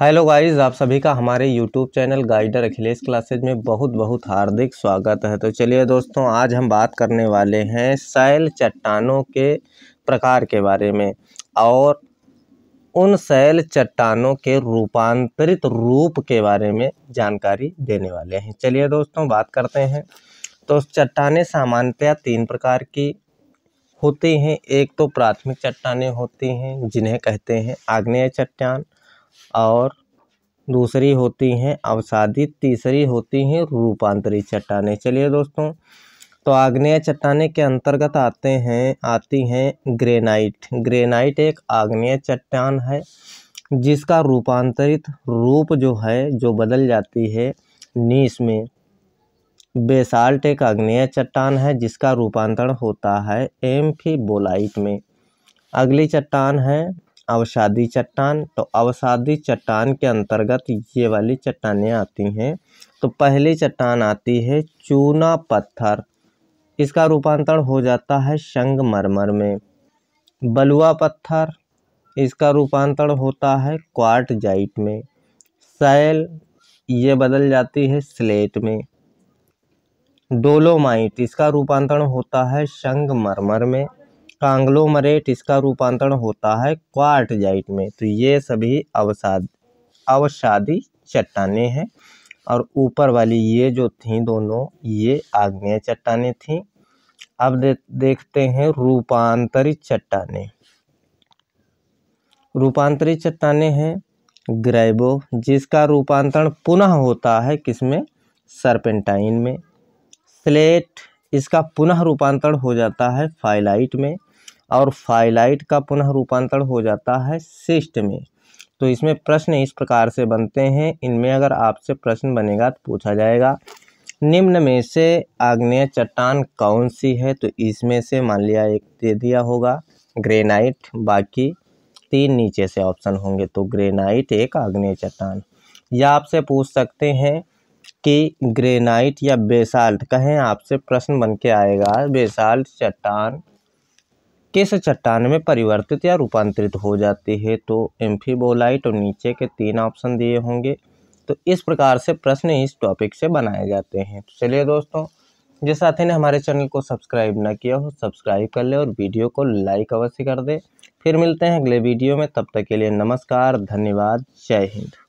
hello guys आप सभी का हमारे YouTube channel guider Akhilesh classes में बहुत बहुत हार्दिक स्वागत है तो चलिए दोस्तों आज हम बात करने वाले हैं सैल चट्टानों के प्रकार के बारे में और उन सैल चट्टानों के रूपांतरित रूप के बारे में जानकारी देने वाले हैं चलिए दोस्तों बात करते हैं तो चट्टाने सामान्यतया तीन प्रकार की होती हैं एक तो प्राथमिक चट्टाने होती हैं जिन्हें कहते हैं आग्नेय चट्टान और दूसरी होती हैं अवसादित तीसरी होती हैं रूपांतरी चट्टानें चलिए दोस्तों तो आग्नेय चट्टानें के अंतर्गत आते हैं आती हैं ग्रेनाइट ग्रेनाइट एक आग्नेय चट्टान है जिसका रूपांतरित रूप जो है जो बदल जाती है नीस में बेसाल्ट एक आग्नेय चट्टान है जिसका रूपांतरण होता है एम्फी में अगली चट्टान है अवसादी चट्टान तो अवसादी चट्टान के अंतर्गत ये वाली चट्टानें आती हैं तो पहली चट्टान आती है चूना पत्थर इसका रूपांतरण हो जाता है मरमर में बलुआ पत्थर इसका रूपांतरण होता है क्वार्ट जाइट में सैल ये बदल जाती है स्लेट में डोलोमाइट इसका रूपांतरण होता है मरमर में कांग्लोमरेट इसका रूपांतरण होता है क्वार्टजाइट में तो ये सभी अवसाद अवसादी चट्टाने हैं और ऊपर वाली ये जो थी दोनों ये आग्नेय चट्टाने थी अब दे, देखते हैं रूपांतरित चट्टाने रूपांतरित चट्टाने हैं ग्रेबो जिसका रूपांतरण पुनः होता है किसमें सर्पेंटाइन में स्लेट इसका पुनः रूपांतरण हो जाता है फाइलाइट में और फाइलाइट का पुनः रूपांतरण हो जाता है सिस्ट में तो इसमें प्रश्न इस प्रकार से बनते हैं इनमें अगर आपसे प्रश्न बनेगा तो पूछा जाएगा निम्न में से आग्नेय चट्टान कौन सी है तो इसमें से मान लिया एक दे दिया होगा ग्रेनाइट बाकी तीन नीचे से ऑप्शन होंगे तो ग्रेनाइट एक आग्नेय चट्टान या आपसे पूछ सकते हैं कि ग्रेनाइट या बेसाल्ट कहें आपसे प्रश्न बन के आएगा बेसाल्ट चट्टान किस चट्टान में परिवर्तित या रूपांतरित हो जाती है तो एम्फीबोलाइट और नीचे के तीन ऑप्शन दिए होंगे तो इस प्रकार से प्रश्न इस टॉपिक से बनाए जाते हैं तो चलिए दोस्तों जिस साथी ने हमारे चैनल को सब्सक्राइब ना किया हो सब्सक्राइब कर ले और वीडियो को लाइक अवश्य कर दे फिर मिलते हैं अगले वीडियो में तब तक के लिए नमस्कार धन्यवाद जय हिंद